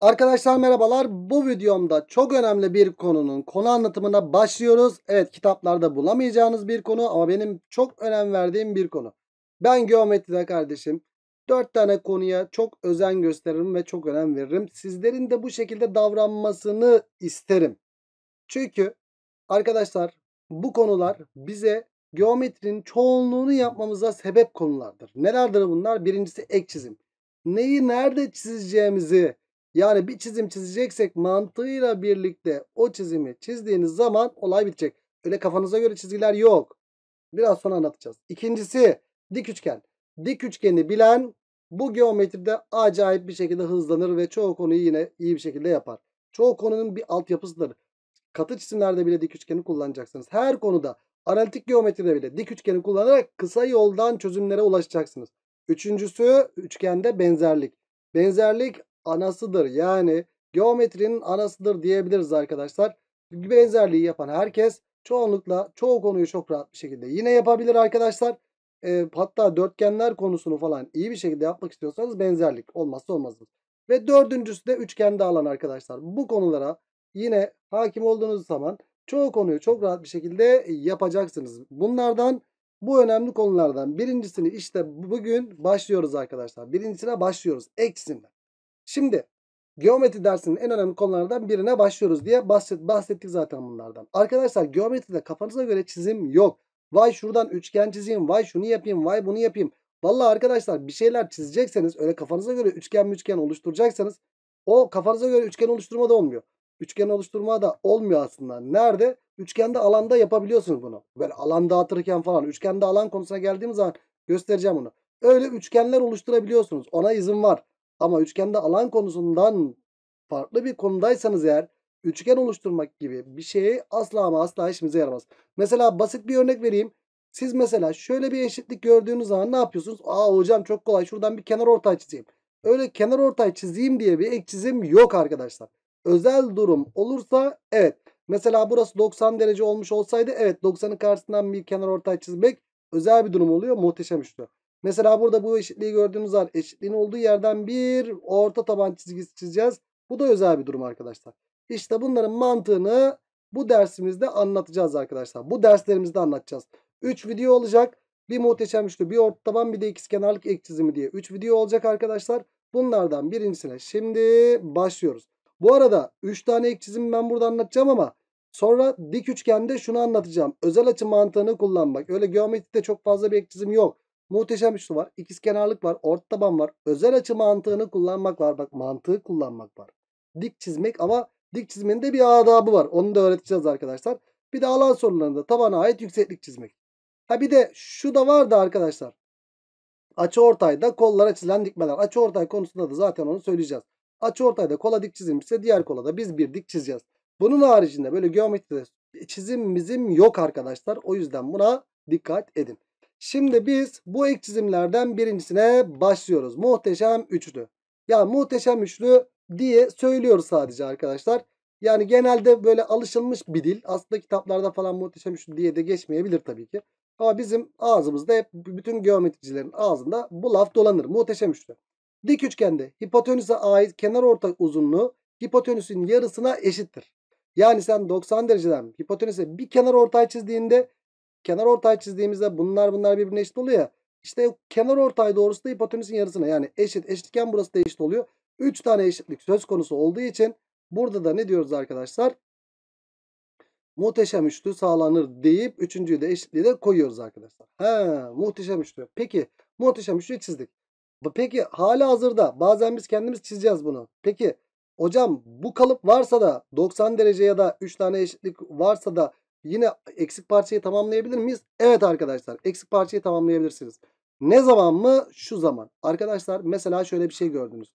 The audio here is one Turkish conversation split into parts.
Arkadaşlar merhabalar. Bu videomda çok önemli bir konunun konu anlatımına başlıyoruz. Evet kitaplarda bulamayacağınız bir konu ama benim çok önem verdiğim bir konu. Ben geometride kardeşim 4 tane konuya çok özen gösteririm ve çok önem veririm. Sizlerin de bu şekilde davranmasını isterim. Çünkü arkadaşlar bu konular bize geometrinin çoğunluğunu yapmamıza sebep konulardır. Nelerdir bunlar? Birincisi ek çizim. Neyi nerede çizeceğimizi yani bir çizim çizeceksek mantığıyla birlikte o çizimi çizdiğiniz zaman olay bitecek. Öyle kafanıza göre çizgiler yok. Biraz sonra anlatacağız. İkincisi dik üçgen. Dik üçgeni bilen bu geometride acayip bir şekilde hızlanır ve çoğu konuyu yine iyi bir şekilde yapar. Çoğu konunun bir altyapısıdır. Katı çizimlerde bile dik üçgeni kullanacaksınız. Her konuda analitik geometride bile dik üçgeni kullanarak kısa yoldan çözümlere ulaşacaksınız. Üçüncüsü üçgende benzerlik. Benzerlik anasıdır. Yani geometrinin anasıdır diyebiliriz arkadaşlar. Benzerliği yapan herkes çoğunlukla çoğu konuyu çok rahat bir şekilde yine yapabilir arkadaşlar. E, hatta dörtgenler konusunu falan iyi bir şekilde yapmak istiyorsanız benzerlik olmazsa olmazdır. Ve dördüncüsü de üçgende alan arkadaşlar. Bu konulara yine hakim olduğunuz zaman çoğu konuyu çok rahat bir şekilde yapacaksınız. Bunlardan bu önemli konulardan birincisini işte bugün başlıyoruz arkadaşlar. Birincisine başlıyoruz. Eksinler. Şimdi geometri dersinin en önemli konulardan birine başlıyoruz diye bahset, bahsettik zaten bunlardan. Arkadaşlar geometride kafanıza göre çizim yok. Vay şuradan üçgen çizeyim, vay şunu yapayım, vay bunu yapayım. Valla arkadaşlar bir şeyler çizecekseniz öyle kafanıza göre üçgen üçgen oluşturacaksanız o kafanıza göre üçgen oluşturma da olmuyor. Üçgen oluşturma da olmuyor aslında. Nerede? Üçgende alanda yapabiliyorsunuz bunu. Böyle alan dağıtırken falan. Üçgende alan konusuna geldiğim zaman göstereceğim bunu. Öyle üçgenler oluşturabiliyorsunuz. Ona izin var. Ama üçgende alan konusundan farklı bir konudaysanız eğer üçgen oluşturmak gibi bir şeyi asla ama asla işimize yaramaz. Mesela basit bir örnek vereyim. Siz mesela şöyle bir eşitlik gördüğünüz zaman ne yapıyorsunuz? Aa hocam çok kolay şuradan bir kenar ortay çizeyim. Öyle kenar ortay çizeyim diye bir ek çizim yok arkadaşlar. Özel durum olursa evet. Mesela burası 90 derece olmuş olsaydı evet 90'ın karşısından bir kenar ortay çizmek özel bir durum oluyor. Muhteşem işliyor. Mesela burada bu eşitliği gördüğünüz zaman eşitliğin olduğu yerden bir orta taban çizgisi çizeceğiz. Bu da özel bir durum arkadaşlar. İşte bunların mantığını bu dersimizde anlatacağız arkadaşlar. Bu derslerimizde anlatacağız. 3 video olacak. Bir muhteşem üçlü, bir orta taban, bir de ikizkenarlık ek çizimi diye 3 video olacak arkadaşlar. Bunlardan birincisine şimdi başlıyoruz. Bu arada 3 tane ek çizim ben burada anlatacağım ama sonra dik üçgende şunu anlatacağım. Özel açı mantığını kullanmak. Öyle geometride çok fazla bir ek çizim yok. Muhteşem üçlü var. kenarlık var. Ort taban var. Özel açı mantığını kullanmak var. Bak mantığı kullanmak var. Dik çizmek ama dik çizmenin de bir adabı var. Onu da öğreteceğiz arkadaşlar. Bir de alan sorunlarında tabana ait yükseklik çizmek. Ha bir de şu da vardı arkadaşlar. Açı ortayda kollara çizilen dikmeler. Açı ortay konusunda da zaten onu söyleyeceğiz. Açı ortayda kola dik çizilmişse diğer kola da biz bir dik çizeceğiz. Bunun haricinde böyle geometride çizim yok arkadaşlar. O yüzden buna dikkat edin. Şimdi biz bu ek çizimlerden birincisine başlıyoruz. Muhteşem üçlü. Ya muhteşem üçlü diye söylüyoruz sadece arkadaşlar. Yani genelde böyle alışılmış bir dil. Aslında kitaplarda falan muhteşem üçlü diye de geçmeyebilir tabii ki. Ama bizim ağzımızda hep bütün geometricilerin ağzında bu laf dolanır. Muhteşem üçlü. Dik üçgende hipotenüse ait kenar orta uzunluğu hipotenüsün yarısına eşittir. Yani sen 90 dereceden hipotenüse bir kenar ortay çizdiğinde Kenar ortay çizdiğimizde bunlar bunlar birbirine eşit oluyor ya. İşte kenar ortay doğrusu da hipotenüsün yarısına yani eşit eşitken burası da eşit oluyor. 3 tane eşitlik söz konusu olduğu için burada da ne diyoruz arkadaşlar? Muhteşem üçlü sağlanır deyip üçüncüyü de eşitliği de koyuyoruz arkadaşlar. He muhteşem üçlü. Peki muhteşem üçlü çizdik. Peki hala hazırda bazen biz kendimiz çizeceğiz bunu. Peki hocam bu kalıp varsa da 90 derece ya da 3 tane eşitlik varsa da Yine eksik parçayı tamamlayabilir miyiz? Evet arkadaşlar eksik parçayı tamamlayabilirsiniz. Ne zaman mı? Şu zaman. Arkadaşlar mesela şöyle bir şey gördünüz.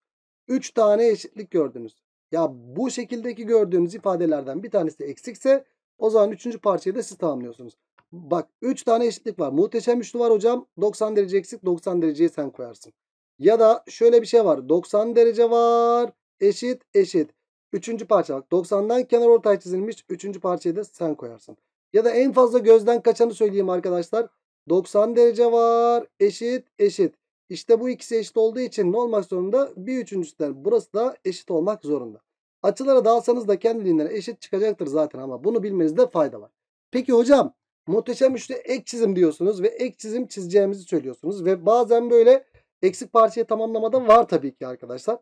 3 tane eşitlik gördünüz. Ya bu şekildeki gördüğünüz ifadelerden bir tanesi eksikse o zaman 3. parçayı da siz tamamlıyorsunuz. Bak 3 tane eşitlik var. Muhteşem üçlü var hocam. 90 derece eksik 90 dereceyi sen koyarsın. Ya da şöyle bir şey var. 90 derece var. Eşit eşit. Üçüncü parça bak 90'dan kenar ortay çizilmiş. Üçüncü parçayı da sen koyarsın. Ya da en fazla gözden kaçanı söyleyeyim arkadaşlar. 90 derece var. Eşit eşit. İşte bu ikisi eşit olduğu için ne olmak zorunda? Bir üçüncüsü der. Burası da eşit olmak zorunda. Açılara dalsanız da kendiliğinden eşit çıkacaktır zaten ama bunu bilmenizde fayda var. Peki hocam muhteşem üçlü ek çizim diyorsunuz ve ek çizim çizeceğimizi söylüyorsunuz. Ve bazen böyle eksik parçayı tamamlamada var tabii ki arkadaşlar.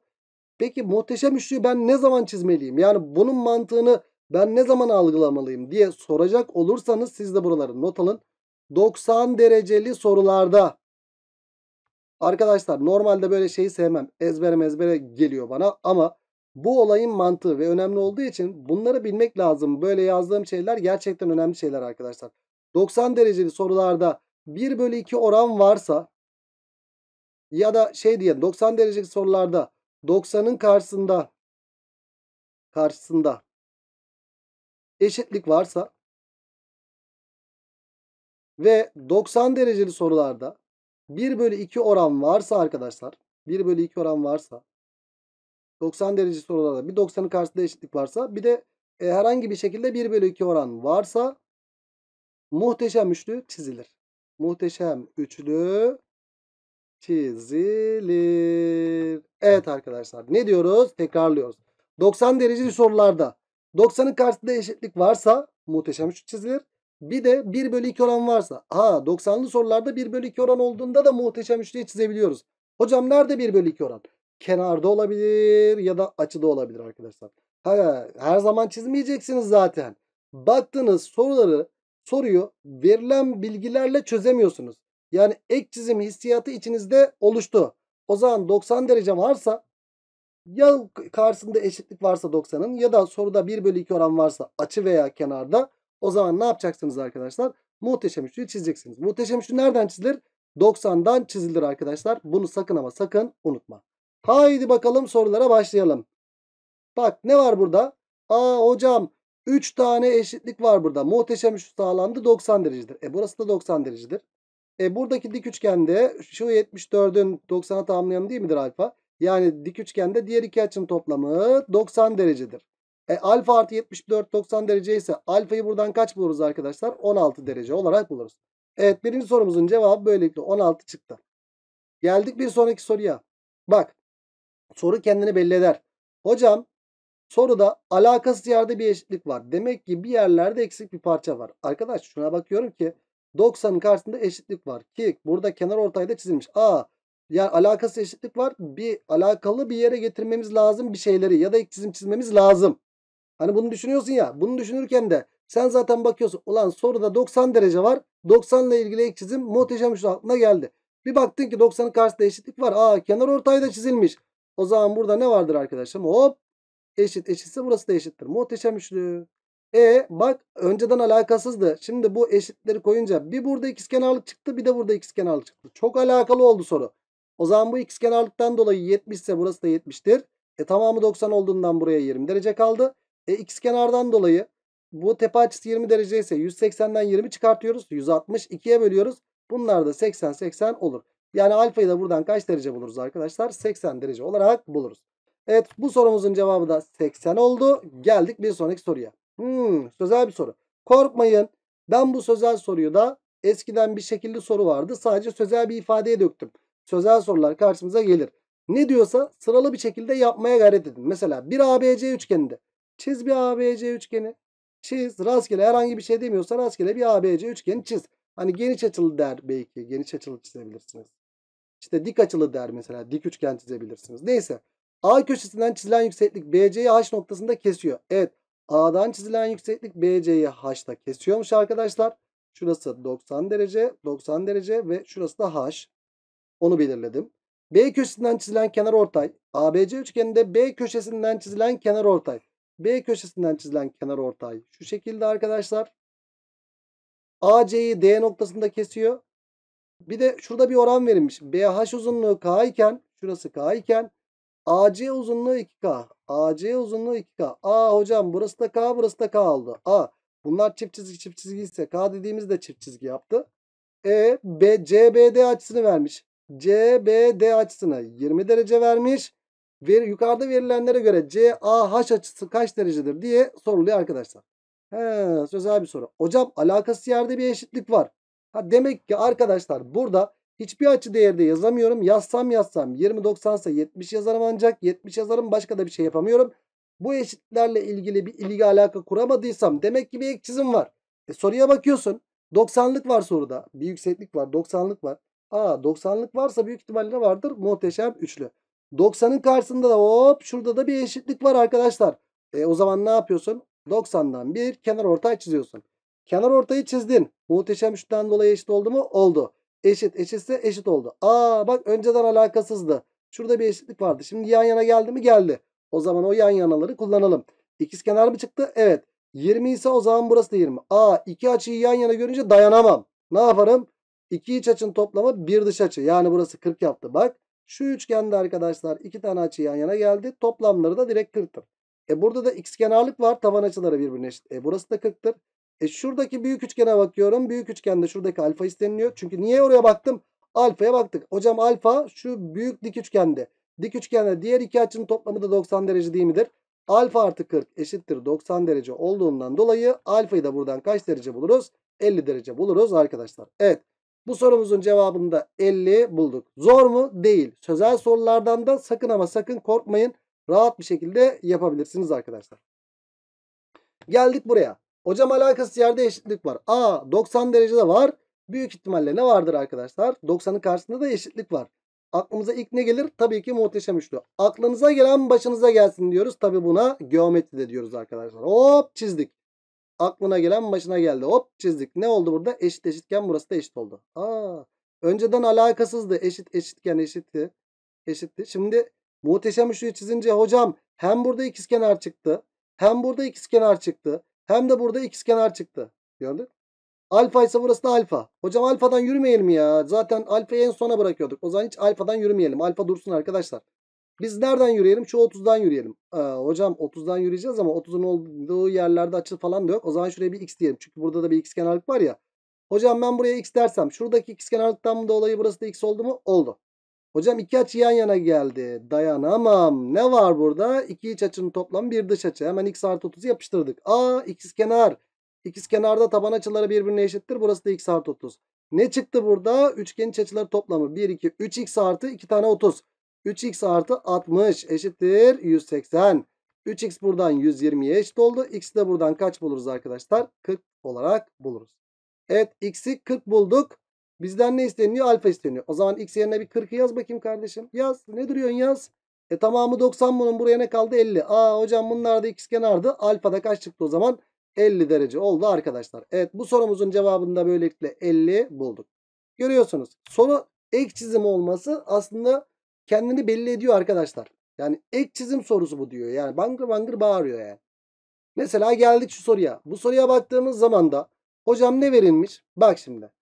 Peki muhteşem üçlüyü ben ne zaman çizmeliyim? Yani bunun mantığını ben ne zaman algılamalıyım diye soracak olursanız siz de buraları not alın. 90 dereceli sorularda arkadaşlar normalde böyle şeyi sevmem. Ezbere geliyor bana ama bu olayın mantığı ve önemli olduğu için bunları bilmek lazım. Böyle yazdığım şeyler gerçekten önemli şeyler arkadaşlar. 90 dereceli sorularda 1 bölü 2 oran varsa ya da şey diye 90 dereceli sorularda 90'ın karşısında karşısında eşitlik varsa ve 90 dereceli sorularda 1 bölü 2 oran varsa arkadaşlar 1 bölü 2 oran varsa 90 derece sorularda bir 90'ın karşısında eşitlik varsa bir de e, herhangi bir şekilde 1 bölü 2 oran varsa muhteşem üçlü çizilir. Muhteşem üçlü çizilir. Evet arkadaşlar ne diyoruz? Tekrarlıyoruz. 90 dereceli sorularda 90'ın karşısında eşitlik varsa muhteşem üçlü çizilir. Bir de 1 bölü 2 oran varsa. Ha 90'lı sorularda 1 bölü 2 oran olduğunda da muhteşem üçlüyü çizebiliyoruz. Hocam nerede 1 bölü 2 oran? Kenarda olabilir ya da açıda olabilir arkadaşlar. Ha, her zaman çizmeyeceksiniz zaten. Baktınız soruları soruyu verilen bilgilerle çözemiyorsunuz. Yani ek çizim hissiyatı içinizde oluştu. O zaman 90 derece varsa ya karşısında eşitlik varsa 90'ın ya da soruda 1 bölü 2 oran varsa açı veya kenarda o zaman ne yapacaksınız arkadaşlar? Muhteşem üçlüyü çizeceksiniz. Muhteşem üçlü nereden çizilir? 90'dan çizilir arkadaşlar. Bunu sakın ama sakın unutma. Haydi bakalım sorulara başlayalım. Bak ne var burada? Aa hocam 3 tane eşitlik var burada. Muhteşem üçlü sağlandı 90 derecedir. E burası da 90 derecedir. E, buradaki dik üçgende şu 74'ün 90'a tamamlayanı değil midir alfa? Yani dik üçgende diğer iki açının toplamı 90 derecedir. E, alfa artı 74 90 derece ise alfayı buradan kaç buluruz arkadaşlar? 16 derece olarak buluruz. Evet birinci sorumuzun cevabı böylelikle 16 çıktı. Geldik bir sonraki soruya. Bak soru kendini belli eder. Hocam soruda alakasız yerde bir eşitlik var. Demek ki bir yerlerde eksik bir parça var. Arkadaş şuna bakıyorum ki 90'ın karşısında eşitlik var. Ki burada kenar ortayda çizilmiş. A yani alakası eşitlik var. Bir alakalı bir yere getirmemiz lazım bir şeyleri ya da ilk çizim çizmemiz lazım. Hani bunu düşünüyorsun ya. Bunu düşünürken de sen zaten bakıyorsun. Ulan soruda 90 derece var. 90 ile ilgili ilk çizim muhteşem şu aklına geldi. Bir baktın ki 90'ın karşısında eşitlik var. Aa kenar ortayda çizilmiş. O zaman burada ne vardır arkadaşım? Hop eşit eşitse burası da eşittir. Muhteşem üçlü. E bak önceden alakasızdı. Şimdi bu eşitleri koyunca bir burada ikizkenarlık çıktı bir de burada ikizkenarlık çıktı. Çok alakalı oldu soru. O zaman bu ikizkenarlıktan dolayı 70 ise burası da 70'tir. E tamamı 90 olduğundan buraya 20 derece kaldı. E ikizkenardan dolayı bu tepe açısı 20 derece ise 180'den 20 çıkartıyoruz. 160 2'ye bölüyoruz. Bunlar da 80 80 olur. Yani alfayı da buradan kaç derece buluruz arkadaşlar? 80 derece olarak buluruz. Evet bu sorumuzun cevabı da 80 oldu. Geldik bir sonraki soruya. Hmm, sözel bir soru. Korkmayın. Ben bu sözel soruyu da eskiden bir şekilde soru vardı. Sadece sözel bir ifadeye döktüm. Sözel sorular karşımıza gelir. Ne diyorsa sıralı bir şekilde yapmaya gayret edin. Mesela bir ABC üçgeninde çiz bir ABC üçgeni. Çiz. Rastgele herhangi bir şey demiyorsa rastgele bir ABC üçgeni çiz. Hani geniş açılı der belki. Geniş açılı çizebilirsiniz. İşte dik açılı der mesela. Dik üçgen çizebilirsiniz. Neyse. A köşesinden çizilen yükseklik BC'yi H noktasında kesiyor. Evet. A'dan çizilen yükseklik BC'yi H'la kesiyormuş arkadaşlar. Şurası 90 derece, 90 derece ve şurası da H. Onu belirledim. B köşesinden çizilen kenar ortay. ABC üçgeninde B köşesinden çizilen kenar ortay. B köşesinden çizilen kenar ortay şu şekilde arkadaşlar. AC'yi D noktasında kesiyor. Bir de şurada bir oran verilmiş. BH uzunluğu K iken şurası K iken AC uzunluğu 2K. AC uzunluğu 2K. A hocam burası da K burası da K oldu. A bunlar çift çizgi çift çizgi ise K dediğimiz de çift çizgi yaptı. E B, CBD açısını vermiş. CBD açısını 20 derece vermiş. Ver, yukarıda verilenlere göre CAH açısı kaç derecedir diye soruluyor arkadaşlar. He, sözel bir soru. Hocam alakası yerde bir eşitlik var. Ha, demek ki arkadaşlar burada Hiçbir açı değerde yazamıyorum. Yazsam yazsam 20 90 70 yazarım ancak 70 yazarım başka da bir şey yapamıyorum. Bu eşitlerle ilgili bir ilgi alaka kuramadıysam demek ki bir ek çizim var. E, soruya bakıyorsun. 90'lık var soruda. Bir yükseklik var. 90'lık var. Aa 90'lık varsa büyük ihtimalle vardır. Muhteşem üçlü. 90'ın karşısında da hop şurada da bir eşitlik var arkadaşlar. E, o zaman ne yapıyorsun? 90'dan bir kenar ortay çiziyorsun. Kenar ortayı çizdin. Muhteşem üçten dolayı eşit oldu mu? Oldu. Eşit. Eşitse eşit oldu. Aa bak önceden alakasızdı. Şurada bir eşitlik vardı. Şimdi yan yana geldi mi? Geldi. O zaman o yan yanaları kullanalım. İkiz kenar mı çıktı? Evet. 20 ise o zaman burası da 20. Aa iki açıyı yan yana görünce dayanamam. Ne yaparım? İki iç açın toplamı bir dış açı. Yani burası 40 yaptı. Bak şu üçgende arkadaşlar iki tane açı yan yana geldi. Toplamları da direkt 40'tır. E burada da x kenarlık var. Tavan açıları birbirine eşit. E burası da 40'tır. E şuradaki büyük üçgene bakıyorum. Büyük üçgende şuradaki alfa isteniliyor. Çünkü niye oraya baktım? Alfaya baktık. Hocam alfa şu büyük dik üçgende. Dik üçgende diğer iki açının toplamı da 90 derece değil midir? Alfa artı 40 eşittir 90 derece olduğundan dolayı alfayı da buradan kaç derece buluruz? 50 derece buluruz arkadaşlar. Evet bu sorumuzun cevabını da 50 bulduk. Zor mu? Değil. Sözel sorulardan da sakın ama sakın korkmayın. Rahat bir şekilde yapabilirsiniz arkadaşlar. Geldik buraya. Hocam alakası yerde eşitlik var. A 90 derecede var. Büyük ihtimalle ne vardır arkadaşlar? 90'ın karşısında da eşitlik var. Aklımıza ilk ne gelir? Tabii ki muhteşem üçlü. Aklınıza gelen başınıza gelsin diyoruz. Tabii buna geometri de diyoruz arkadaşlar. Hop çizdik. Aklına gelen başına geldi. Hop çizdik. Ne oldu burada? Eşit eşitken burası da eşit oldu. Aa, önceden alakasızdı. Eşit eşitken eşitti. Eşitti. Şimdi muhteşem üçlüyü çizince hocam hem burada ikizkenar çıktı. Hem burada ikizkenar çıktı. Hem de burada x kenar çıktı. Gördün? Alfa ise burası da alfa. Hocam alfadan yürümeyelim ya. Zaten alfayı en sona bırakıyorduk. O zaman hiç alfadan yürümeyelim. Alfa dursun arkadaşlar. Biz nereden yürüyelim? Şu 30'dan yürüyelim. Ee, hocam 30'dan yürüyeceğiz ama 30'un olduğu yerlerde açı falan da yok. O zaman şuraya bir x diyelim. Çünkü burada da bir x kenarlık var ya. Hocam ben buraya x dersem şuradaki x kenarlıktan dolayı burası da x oldu mu? Oldu. Hocam iki açı yan yana geldi. Dayanamam. Ne var burada? İki iç açının toplamı bir dış açı. Hemen x artı 30'u yapıştırdık. Aa ikiz kenar. İkiz kenarda taban açıları birbirine eşittir. Burası da x artı 30. Ne çıktı burada? Üçgen iç açıları toplamı 1, 2, 3x artı 2 tane 30. 3x artı 60 eşittir 180. 3x buradan 120'ye eşit oldu. X de buradan kaç buluruz arkadaşlar? 40 olarak buluruz. Evet x'i 40 bulduk. Bizden ne isteniyor? Alfa isteniyor. O zaman x yerine bir 40 yaz bakayım kardeşim. Yaz. Ne duruyorsun yaz. E tamamı 90 bunun buraya ne kaldı? 50. Aa hocam bunlar da x kenardı. Alfa da kaç çıktı o zaman? 50 derece oldu arkadaşlar. Evet bu sorumuzun cevabını da böylelikle 50 bulduk. Görüyorsunuz soru ek çizim olması aslında kendini belli ediyor arkadaşlar. Yani ek çizim sorusu bu diyor. Yani bangır bangır bağırıyor yani. Mesela geldik şu soruya. Bu soruya baktığımız zaman da hocam ne verilmiş? Bak şimdi.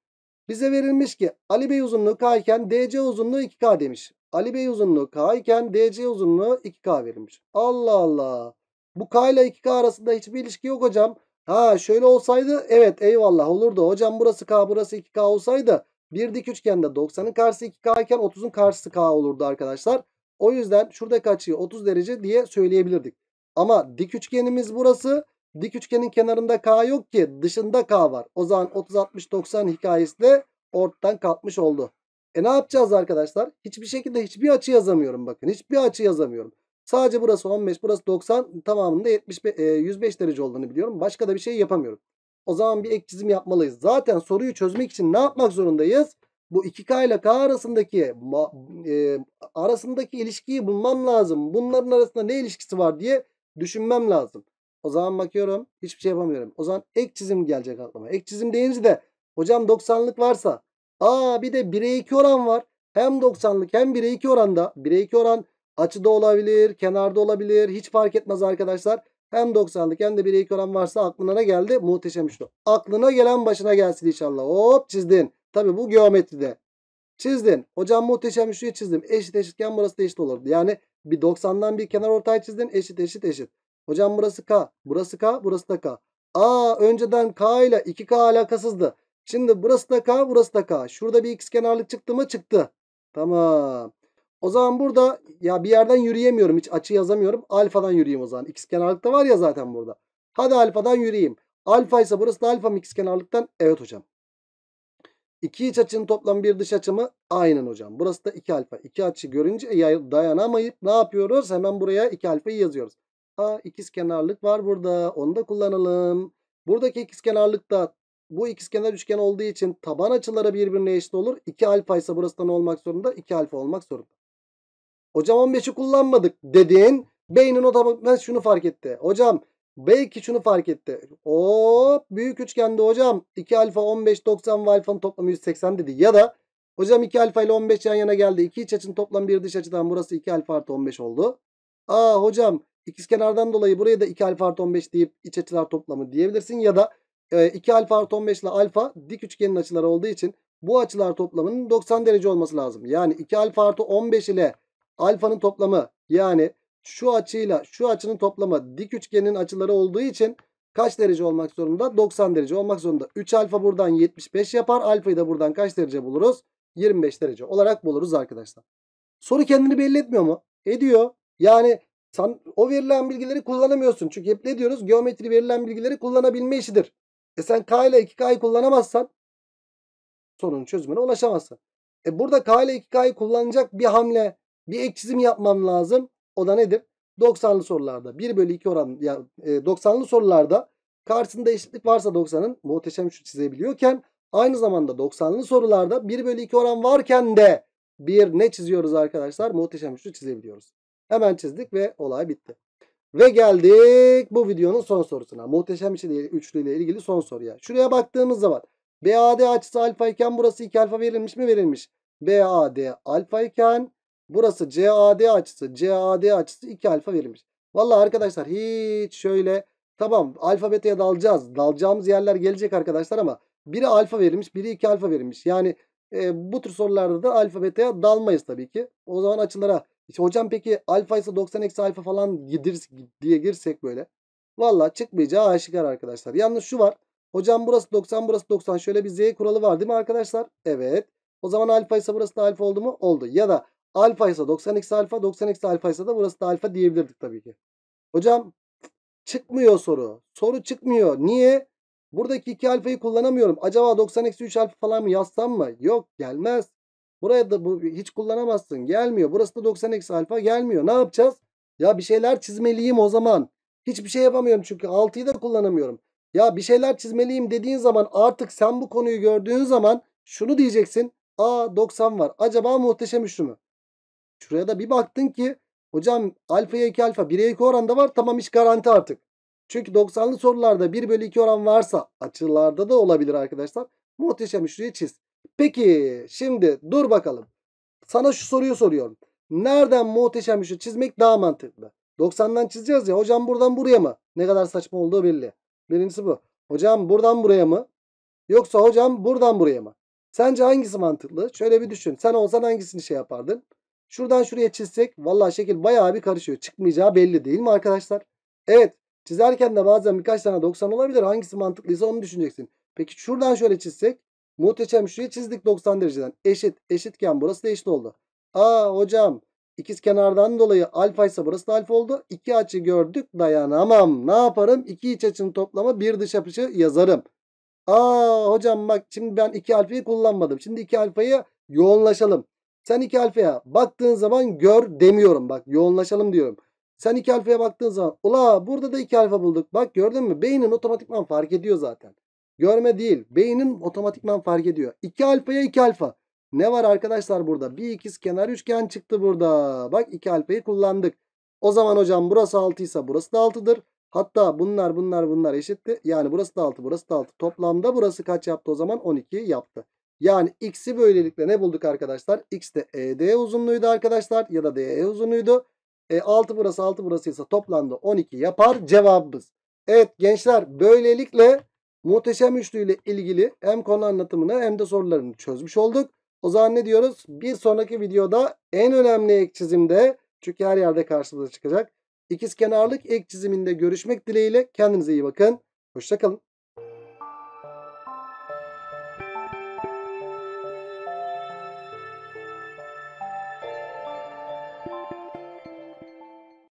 Bize verilmiş ki Ali Bey uzunluğu K iken DC uzunluğu 2K demiş. Ali Bey uzunluğu K iken DC uzunluğu 2K verilmiş. Allah Allah. Bu K ile 2K arasında hiçbir ilişki yok hocam. Ha şöyle olsaydı evet eyvallah olurdu. Hocam burası K burası 2K olsaydı bir dik üçgende 90'ın karşısı 2K iken 30'un karşısı K olurdu arkadaşlar. O yüzden şuradaki açıyı 30 derece diye söyleyebilirdik. Ama dik üçgenimiz burası. Dik üçgenin kenarında K yok ki dışında K var. O zaman 30-60-90 hikayesi de ortadan kalkmış oldu. E ne yapacağız arkadaşlar? Hiçbir şekilde hiçbir açı yazamıyorum bakın. Hiçbir açı yazamıyorum. Sadece burası 15 burası 90 tamamında 70, 105 e, derece olduğunu biliyorum. Başka da bir şey yapamıyorum. O zaman bir ek çizim yapmalıyız. Zaten soruyu çözmek için ne yapmak zorundayız? Bu 2K ile K arasındaki e, arasındaki ilişkiyi bulmam lazım. Bunların arasında ne ilişkisi var diye düşünmem lazım. O zaman bakıyorum hiçbir şey yapamıyorum. O zaman ek çizim gelecek aklıma. Ek çizim deyince de hocam 90'lık varsa aa bir de 1'e 2 oran var. Hem 90'lık hem 1'e 2 oranda. 1'e 2 oran açıda olabilir, kenarda olabilir. Hiç fark etmez arkadaşlar. Hem 90'lık hem de 1'e 2 oran varsa aklına ne geldi? Muhteşem işte. Aklına gelen başına gelsin inşallah. Hop çizdin. Tabi bu geometride. Çizdin. Hocam muhteşem üçlüyü çizdim. Eşit eşitken burası da eşit olurdu. Yani bir 90'dan bir kenar ortay çizdin. Eşit eşit eşit. Hocam burası K. Burası K. Burası da K. A önceden K ile 2K alakasızdı. Şimdi burası da K. Burası da K. Şurada bir x kenarlık çıktı mı? Çıktı. Tamam. O zaman burada ya bir yerden yürüyemiyorum. Hiç açı yazamıyorum. Alfadan yürüyeyim o zaman. X kenarlıkta var ya zaten burada. Hadi alfadan yürüyeyim. Alfa ise burası da alfa mı x kenarlıktan? Evet hocam. İki iç açının toplam bir dış açımı mı? Aynen hocam. Burası da 2 alfa. 2 açı görünce dayanamayıp ne yapıyoruz? Hemen buraya 2 alfayı yazıyoruz. A ikizkenarlık var burada. Onu da kullanalım. Buradaki ikizkenarlık da bu ikizkenar üçgen olduğu için taban açıları birbirine eşit olur. 2 alfa ise burası da ne olmak zorunda? 2 alfa olmak zorunda. Hocam 15'i kullanmadık dedin. Beynin otomatikman şunu fark etti. Hocam B2 şunu fark etti. Hop büyük üçgende hocam 2 alfa 15 90 ve alfanın toplamı 180 dedi. Ya da hocam 2 alfa ile 15 yan yana geldi. İki iç açının toplam bir dış açıdan burası 2 alfa artı 15 oldu. Aa hocam İkizkenardan dolayı buraya da 2 alfa artı 15 deyip iç açılar toplamı diyebilirsin. Ya da 2 e, alfa artı 15 ile alfa dik üçgenin açıları olduğu için bu açılar toplamının 90 derece olması lazım. Yani 2 alfa artı 15 ile alfanın toplamı yani şu açıyla şu açının toplamı dik üçgenin açıları olduğu için kaç derece olmak zorunda? 90 derece olmak zorunda. 3 alfa buradan 75 yapar. Alfayı da buradan kaç derece buluruz? 25 derece olarak buluruz arkadaşlar. Soru kendini belli etmiyor mu? Ediyor. Yani sen o verilen bilgileri kullanamıyorsun. Çünkü hep ne diyoruz? Geometri verilen bilgileri kullanabilme işidir. E sen K ile 2K'yı kullanamazsan sorunun çözümüne ulaşamazsın. E burada K ile 2K'yı kullanacak bir hamle, bir ek çizim yapmam lazım. O da nedir? 90'lı sorularda 1 bölü 2 oran yani e, 90'lı sorularda karşısında eşitlik varsa 90'ın muhteşem üçlü çizebiliyorken aynı zamanda 90'lı sorularda 1 bölü 2 oran varken de bir ne çiziyoruz arkadaşlar? Muhteşem üçlü çizebiliyoruz. Hemen çizdik ve olay bitti. Ve geldik bu videonun son sorusuna. Muhteşem içeriği üçlü ile ilgili son soruya. Şuraya baktığımız zaman BAD açısı alfa iken burası 2 alfa verilmiş mi? Verilmiş. BAD alfa iken burası CAD açısı. CAD açısı 2 alfa verilmiş. Valla arkadaşlar hiç şöyle tamam alfa beta'ya dalacağız. Dalacağımız yerler gelecek arkadaşlar ama biri alfa verilmiş biri 2 alfa verilmiş. Yani e, bu tür sorularda da alfa beta'ya dalmayız tabii ki. O zaman açılara işte hocam peki alfa ise 90 eksi alfa falan gidir, diye girsek böyle. Valla çıkmayacağı aşikar arkadaşlar. Yalnız şu var. Hocam burası 90 burası 90. Şöyle bir z kuralı var değil mi arkadaşlar? Evet. O zaman alfa ise burası da alfa oldu mu? Oldu. Ya da alfa ise 90 eksi alfa 90 eksi alfa ise de burası da alfa diyebilirdik tabii ki. Hocam çıkmıyor soru. Soru çıkmıyor. Niye? Buradaki 2 alfayı kullanamıyorum. Acaba 90 eksi 3 alfa falan mı yazsam mı? Yok gelmez. Buraya da bu, hiç kullanamazsın. Gelmiyor. Burası da 90 eksi alfa gelmiyor. Ne yapacağız? Ya bir şeyler çizmeliyim o zaman. Hiçbir şey yapamıyorum çünkü 6'yı da kullanamıyorum. Ya bir şeyler çizmeliyim dediğin zaman artık sen bu konuyu gördüğün zaman şunu diyeceksin. A 90 var. Acaba muhteşem üçlü mü? Şuraya da bir baktın ki hocam alfaya 2 alfa 1'e 2 oranda var. Tamam iş garanti artık. Çünkü 90'lı sorularda 1 bölü 2 oran varsa açılarda da olabilir arkadaşlar. Muhteşem üçlüyü çiz. Peki şimdi dur bakalım. Sana şu soruyu soruyorum. Nereden muhteşem üçlü çizmek daha mantıklı? 90'dan çizeceğiz ya. Hocam buradan buraya mı? Ne kadar saçma olduğu belli. Birincisi bu. Hocam buradan buraya mı? Yoksa hocam buradan buraya mı? Sence hangisi mantıklı? Şöyle bir düşün. Sen olsan hangisini şey yapardın? Şuradan şuraya çizsek valla şekil bayağı bir karışıyor. Çıkmayacağı belli değil mi arkadaşlar? Evet. Çizerken de bazen birkaç tane 90 olabilir. Hangisi mantıklıysa onu düşüneceksin. Peki şuradan şöyle çizsek Muhteşem şurayı çizdik 90 dereceden. Eşit. Eşitken burası da eşit oldu. Aa hocam ikiz kenardan dolayı alfa ise burası da alfa oldu. İki açı gördük dayanamam. Ne yaparım? İki iç açının toplama bir dış açı yazarım. Aa hocam bak şimdi ben iki alfayı kullanmadım. Şimdi iki alfayı yoğunlaşalım. Sen iki alfaya baktığın zaman gör demiyorum. Bak yoğunlaşalım diyorum. Sen iki alfaya baktığın zaman ula burada da iki alfa bulduk. Bak gördün mü? Beynin otomatikman fark ediyor zaten. Görme değil. Beynin otomatikman fark ediyor. 2 alfaya 2 alfa. Ne var arkadaşlar burada? Bir ikiz kenar üçgen çıktı burada. Bak 2 alfayı kullandık. O zaman hocam burası 6 ise burası da 6'dır. Hatta bunlar bunlar bunlar eşitti. Yani burası da 6 burası da 6. Toplamda burası kaç yaptı o zaman? 12 yaptı. Yani x'i böylelikle ne bulduk arkadaşlar? x de ED uzunluğuydu arkadaşlar ya da DE uzunluğuydu. E, 6 burası 6 burası ise toplamda 12 yapar cevabımız. Evet gençler böylelikle Muhteşem üçlüyle ilgili hem konu anlatımını hem de sorularını çözmüş olduk. O zaman ne diyoruz? Bir sonraki videoda en önemli ek çizimde çünkü her yerde karşımıza çıkacak. İkiz kenarlık ek çiziminde görüşmek dileğiyle kendinize iyi bakın. Hoşçakalın.